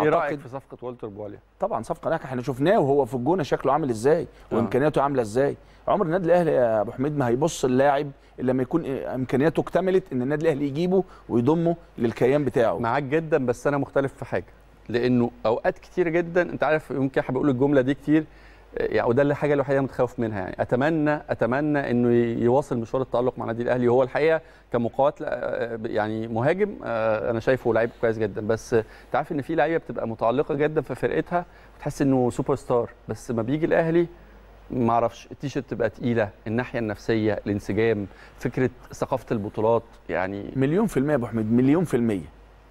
ايه رايك في صفقه والتر بواليا طبعا صفقه ناجحه احنا شفناه وهو في الجونه شكله عامل ازاي نعم. وامكانياته عامله ازاي عمر النادي الاهلي يا ابو حميد ما هيبص اللاعب الا لما يكون امكانياته اكتملت ان النادي الاهلي يجيبه ويضمه للكيان بتاعه معاك جدا بس انا مختلف في حاجه لانه اوقات كتير جدا انت عارف يمكن احب اقول الجمله دي كتير يعني وده اللي الحاجه الوحيده اللي متخوف منها يعني اتمنى اتمنى انه يواصل مشوار التالق مع النادي الاهلي وهو الحقيقه كمقاتل آه، يعني مهاجم آه، انا شايفه لعيب كويس جدا بس انت عارف ان في لعيبه بتبقى متعلقه جدا في فرقتها وتحس انه سوبر ستار بس ما بيجي الاهلي ما اعرفش التيشيرت تبقى تقيله الناحيه النفسيه الانسجام فكره ثقافه البطولات يعني مليون في الميه يا ابو حميد مليون في الميه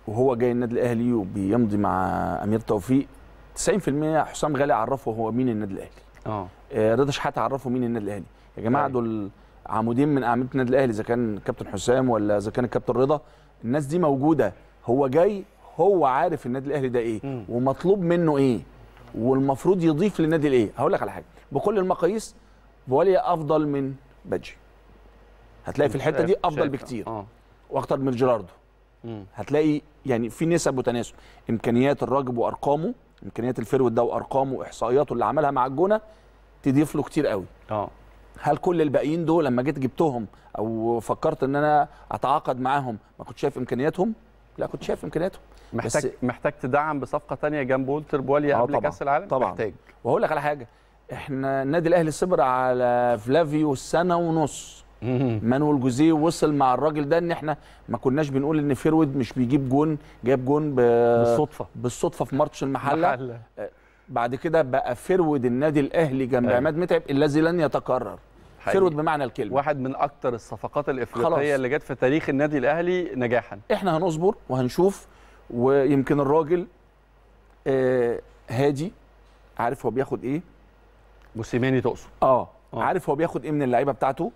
وهو جاي النادي الاهلي وبيمضي مع امير توفيق 90% حسام غالي عرفه هو مين النادي الاهلي اه, آه، رضا شحاته عرفه مين النادي الاهلي يا جماعه أي. طيب. دول عمودين من اعمده النادي الاهلي اذا كان كابتن حسام ولا اذا كان الكابتن رضا الناس دي موجوده هو جاي هو عارف النادي الاهلي ده ايه م. ومطلوب منه ايه والمفروض يضيف للنادي الايه هقول لك على حاجه بكل المقاييس فواليا افضل من بادجي هتلاقي في الحته دي افضل بكتير آه. واكتر من جيراردو هتلاقي يعني في نسب وتناسب امكانيات الراجب وارقامه امكانيات الفيرود ده وارقامه واحصائياته اللي عملها مع الجونه تضيف له كتير قوي اه هل كل الباقيين دول لما جيت جبتهم او فكرت ان انا اتعاقد معاهم ما كنت شايف امكانياتهم لا كنت شايف امكانياتهم محتاج بس محتاج تدعم بصفقه ثانيه جنب وولتر بواليا آه قبل كاس العالم طبعا محتاج واقول لك على حاجه احنا النادي الاهلي صبر على فلافيو سنه ونص مانويل جوزيه وصل مع الراجل ده ان احنا ما كناش بنقول ان فيرود مش بيجيب جون جاب جون بالصدفه بالصدفه في ماتش المحله محلة. آه، بعد كده بقى فيرود النادي الاهلي جنب أيوه. عماد متعب الذي لن يتكرر فيرويد فيرود بمعنى الكلمه واحد من اكثر الصفقات الافريقيه خلاص. اللي جت في تاريخ النادي الاهلي نجاحا احنا هنصبر وهنشوف ويمكن الراجل آه هادي عارف هو بياخد ايه موسيماني تقصد اه, آه. عارف هو بياخد ايه من اللعيبه بتاعته